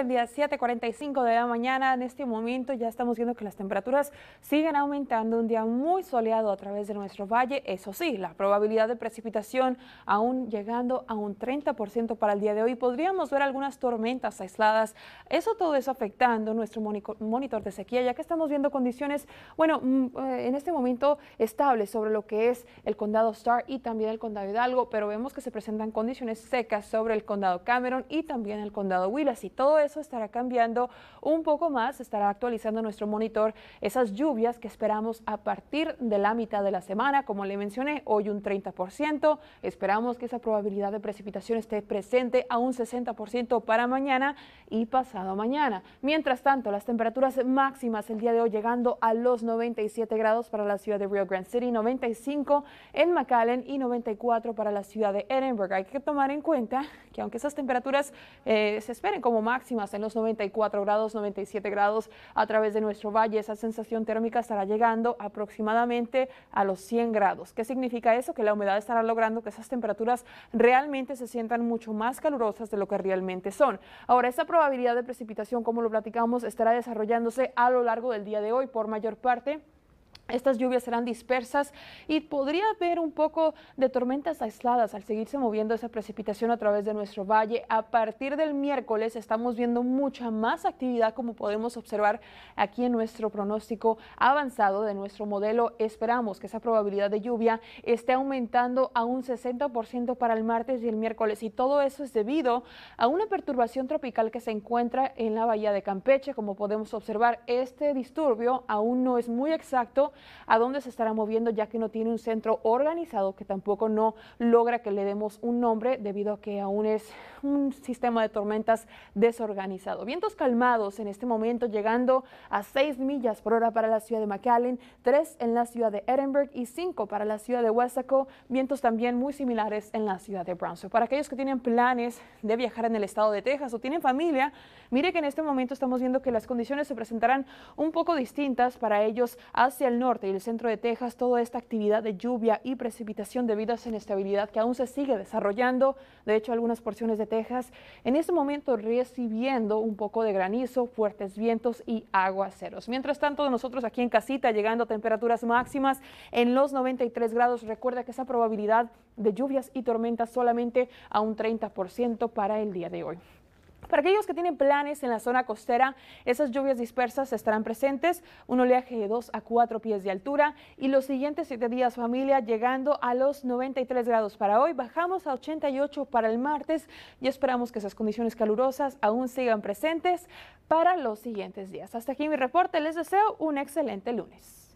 el día, 7.45 de la mañana. En este momento ya estamos viendo que las temperaturas siguen aumentando, un día muy soleado a través de nuestro valle. Eso sí, la probabilidad de precipitación aún llegando a un 30% para el día de hoy. Podríamos ver algunas tormentas aisladas. Eso todo es afectando nuestro monitor de sequía, ya que estamos viendo condiciones, bueno, mm, eh, en este momento estables sobre lo que es el condado Star y también el condado Hidalgo, pero vemos que se presentan condiciones secas sobre el condado Cameron y también el condado Willas y todo eso eso estará cambiando un poco más, estará actualizando nuestro monitor esas lluvias que esperamos a partir de la mitad de la semana, como le mencioné, hoy un 30%, esperamos que esa probabilidad de precipitación esté presente a un 60% para mañana y pasado mañana. Mientras tanto, las temperaturas máximas el día de hoy llegando a los 97 grados para la ciudad de Rio Grande City, 95 en McAllen y 94 para la ciudad de Edinburgh. Hay que tomar en cuenta que aunque esas temperaturas eh, se esperen como máximas, en los 94 grados, 97 grados a través de nuestro valle. Esa sensación térmica estará llegando aproximadamente a los 100 grados. ¿Qué significa eso? Que la humedad estará logrando que esas temperaturas realmente se sientan mucho más calurosas de lo que realmente son. Ahora, esa probabilidad de precipitación, como lo platicamos, estará desarrollándose a lo largo del día de hoy por mayor parte estas lluvias serán dispersas y podría haber un poco de tormentas aisladas al seguirse moviendo esa precipitación a través de nuestro valle. A partir del miércoles estamos viendo mucha más actividad como podemos observar aquí en nuestro pronóstico avanzado de nuestro modelo. Esperamos que esa probabilidad de lluvia esté aumentando a un 60% para el martes y el miércoles y todo eso es debido a una perturbación tropical que se encuentra en la bahía de Campeche. Como podemos observar, este disturbio aún no es muy exacto a dónde se estará moviendo ya que no tiene un centro organizado que tampoco no logra que le demos un nombre debido a que aún es un sistema de tormentas desorganizado. Vientos calmados en este momento llegando a 6 millas por hora para la ciudad de McAllen, 3 en la ciudad de Edinburgh y 5 para la ciudad de Wesaco. vientos también muy similares en la ciudad de Brownsville. Para aquellos que tienen planes de viajar en el estado de Texas o tienen familia, mire que en este momento estamos viendo que las condiciones se presentarán un poco distintas para ellos hacia el norte y el centro de Texas toda esta actividad de lluvia y precipitación debido a esa inestabilidad que aún se sigue desarrollando. De hecho, algunas porciones de Texas en este momento recibiendo un poco de granizo, fuertes vientos y aguaceros. Mientras tanto, nosotros aquí en casita llegando a temperaturas máximas en los 93 grados. Recuerda que esa probabilidad de lluvias y tormentas solamente a un 30% para el día de hoy. Para aquellos que tienen planes en la zona costera, esas lluvias dispersas estarán presentes, un oleaje de 2 a 4 pies de altura y los siguientes 7 días familia llegando a los 93 grados para hoy, bajamos a 88 para el martes y esperamos que esas condiciones calurosas aún sigan presentes para los siguientes días. Hasta aquí mi reporte, les deseo un excelente lunes.